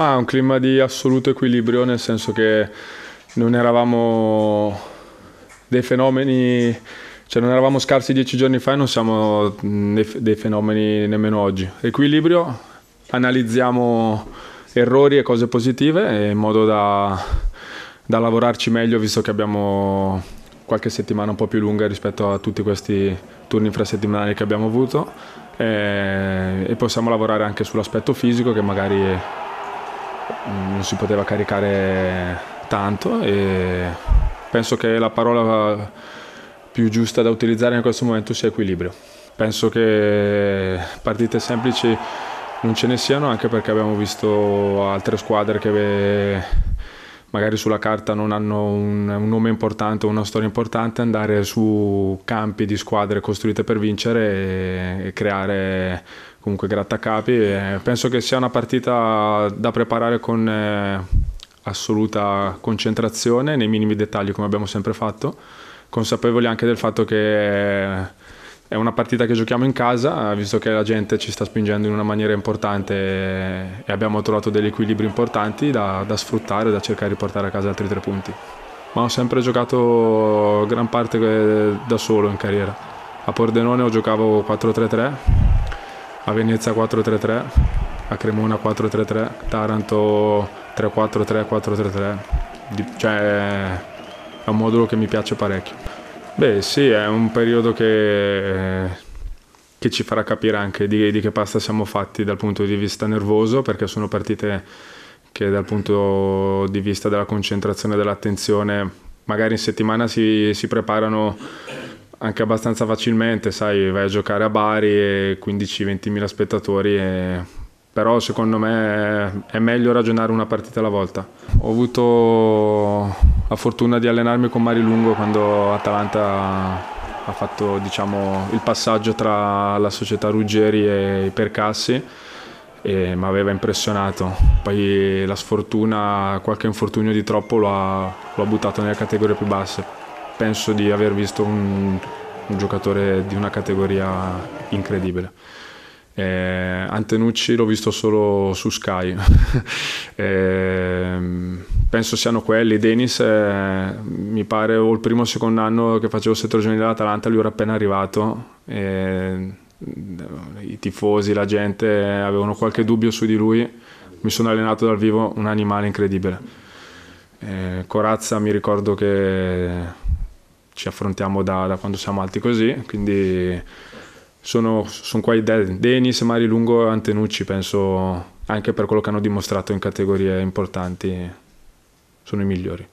Ma un clima di assoluto equilibrio, nel senso che non eravamo dei fenomeni, cioè non eravamo scarsi dieci giorni fa e non siamo dei fenomeni nemmeno oggi. Equilibrio, analizziamo errori e cose positive in modo da, da lavorarci meglio visto che abbiamo qualche settimana un po' più lunga rispetto a tutti questi turni infrasettimanali che abbiamo avuto e, eh, e possiamo lavorare anche sull'aspetto fisico che magari Mm, non si poteva caricare tanto e penso che la parola più giusta da utilizzare in questo momento sia equilibrio. Penso che partite semplici non ce ne siano anche perché abbiamo visto altre squadre che magari sulla carta non hanno un, un nome importante o una storia importante, andare su campi di squadre costruite per vincere e, e creare comunque grattacapi. E penso che sia una partita da preparare con eh, assoluta concentrazione, nei minimi dettagli come abbiamo sempre fatto, consapevoli anche del fatto che... Eh, è una partita che giochiamo in casa, eh, visto che la gente ci sta spingendo in una maniera importante e abbiamo trovato degli equilibri importanti da, da sfruttare da cercare di portare a casa altri tre punti. Ma ho sempre giocato gran parte eh, da solo in carriera. A Pordenone giocavo 4-3-3, a Venezia 4-3-3, a Cremona 4-3-3, Taranto 3-4-3, 4-3-3. Cioè è un modulo che mi piace parecchio. Beh sì, è un periodo che, che ci farà capire anche di, di, che pasta siamo fatti dal punto di vista nervoso, perché sono partite che dal punto di vista della concentrazione e dell'attenzione, magari in settimana si, si preparano anche abbastanza facilmente, sai, vai a giocare a Bari e 15-20 mila spettatori e però secondo me è meglio ragionare una partita alla volta. Ho avuto la fortuna di allenarmi con Mari Lungo quando Atalanta ha fatto diciamo, il passaggio tra la società Ruggeri e i Percassi e mi aveva impressionato. Poi la sfortuna, qualche infortunio di troppo lo ha, lo ha buttato nelle categorie più basse. Penso di aver visto un, un giocatore di una categoria incredibile. Eh, Antenucci l'ho visto solo su Sky, eh, penso siano quelli. Denis eh, mi pare o il primo o il secondo anno che facevo sette giorni dall'Atalanta, lui era appena arrivato. Eh, I tifosi, la gente avevano qualche dubbio su di lui. Mi sono allenato dal vivo, un animale incredibile. Eh, Corazza mi ricordo che ci affrontiamo da, da quando siamo alti così, quindi sono, sono qua i Denis, Mari Lungo e Antenucci, penso anche per quello che hanno dimostrato in categorie importanti, sono i migliori.